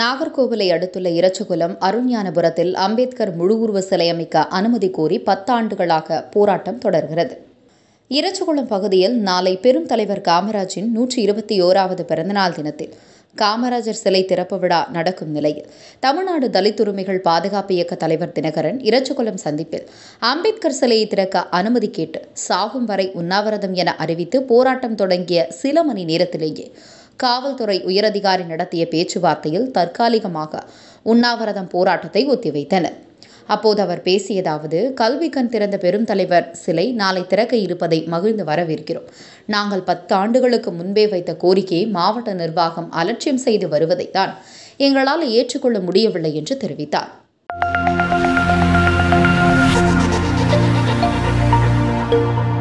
நாகர்கோவிலை அடுத்துள்ள இரச்சகுளம் அருண்ஞானபுரத்தில் அம்பேத்கர் முழு உருவ சிலை அமைக்க அனுமதி கோரி பத்தாண்டுகளாக போராட்டம் தொடர்கிறது இரச்சகுளம் பகுதியில் நாளை பெரும் தலைவர் காமராஜின் நூற்றி இருபத்தி ஓராவது பிறந்தநாள் தினத்தில் காமராஜர் சிலை திறப்பு விழா நடக்கும் நிலையில் தமிழ்நாடு தலித்துரிமைகள் பாதுகாப்பு இயக்க தலைவர் தினகரன் இரச்சகுளம் சந்திப்பில் அம்பேத்கர் சிலையை திறக்க அனுமதி கேட்டு சாகும் வரை உண்ணாவிரதம் என அறிவித்து போராட்டம் தொடங்கிய சில மணி நேரத்திலேயே காவல்துறை உயரதிகாரி நடத்திய பேச்சுவார்த்தையில் தற்காலிகமாக உண்ணாவிரதம் போராட்டத்தை ஒத்திவைத்தனர் அப்போது அவர் பேசியதாவது கல்வி கண் திறந்த பெரும் தலைவர் சிலை நாளை திறக்க இருப்பதை மகிழ்ந்து வரவிருக்கிறோம் நாங்கள் பத்து ஆண்டுகளுக்கு முன்பே வைத்த கோரிக்கையை மாவட்ட நிர்வாகம் அலட்சியம் செய்து வருவதை தான் எங்களால் ஏற்றுக்கொள்ள முடியவில்லை என்று தெரிவித்தார் thank you